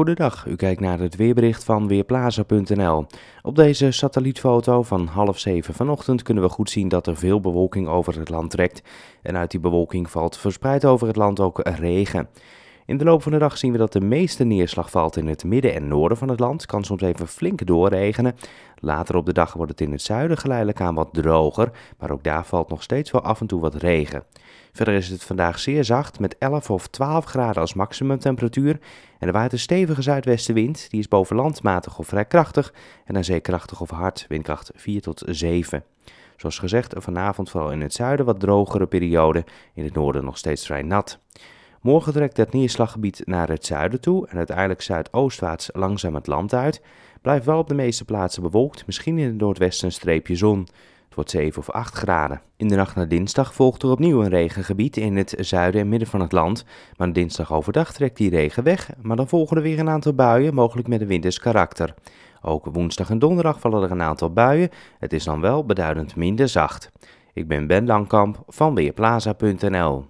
Goedendag, u kijkt naar het weerbericht van Weerplaza.nl. Op deze satellietfoto van half zeven vanochtend kunnen we goed zien dat er veel bewolking over het land trekt. En uit die bewolking valt verspreid over het land ook regen. In de loop van de dag zien we dat de meeste neerslag valt in het midden en noorden van het land. Kan soms even flink doorregenen. Later op de dag wordt het in het zuiden geleidelijk aan wat droger, maar ook daar valt nog steeds wel af en toe wat regen. Verder is het vandaag zeer zacht met 11 of 12 graden als maximumtemperatuur. En er waait een stevige zuidwestenwind, die is boven matig of vrij krachtig en aan zee krachtig of hard, windkracht 4 tot 7. Zoals gezegd, vanavond vooral in het zuiden wat drogere periode, in het noorden nog steeds vrij nat. Morgen trekt het neerslaggebied naar het zuiden toe en uiteindelijk zuidoostwaarts langzaam het land uit. Blijft wel op de meeste plaatsen bewolkt, misschien in het noordwesten een streepje zon. Het wordt 7 of 8 graden. In de nacht naar dinsdag volgt er opnieuw een regengebied in het zuiden en midden van het land. Maar dinsdag overdag trekt die regen weg, maar dan volgen er weer een aantal buien, mogelijk met een winters karakter. Ook woensdag en donderdag vallen er een aantal buien. Het is dan wel beduidend minder zacht. Ik ben Ben Langkamp van Weerplaza.nl